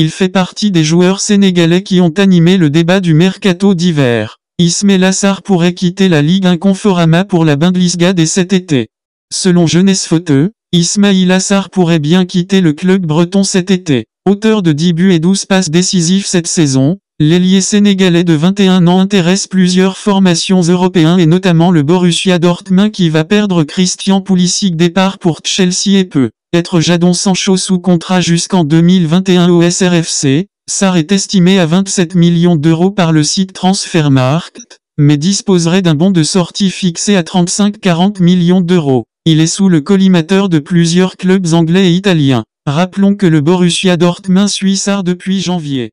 Il fait partie des joueurs sénégalais qui ont animé le débat du mercato d'hiver. Ismail Assar pourrait quitter la Ligue Inconforama pour la Bundesliga cet été. Selon Jeunesse Fauteux, Ismail Assar pourrait bien quitter le club breton cet été. Auteur de 10 buts et 12 passes décisives cette saison, L'ailier sénégalais de 21 ans intéresse plusieurs formations européennes et notamment le Borussia Dortmund qui va perdre Christian Pulisic départ pour Chelsea et peut être Jadon Sancho sous contrat jusqu'en 2021 au SRFC. SAR est estimé à 27 millions d'euros par le site Transfermarkt, mais disposerait d'un bon de sortie fixé à 35-40 millions d'euros. Il est sous le collimateur de plusieurs clubs anglais et italiens. Rappelons que le Borussia Dortmund suit SAR depuis janvier.